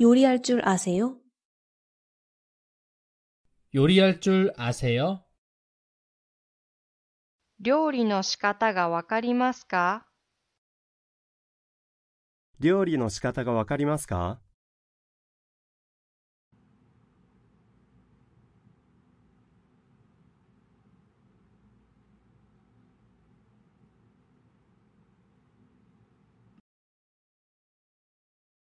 요리할줄아세요요리할줄아세요料理の仕方がわかりますか料理の仕方がわかりますか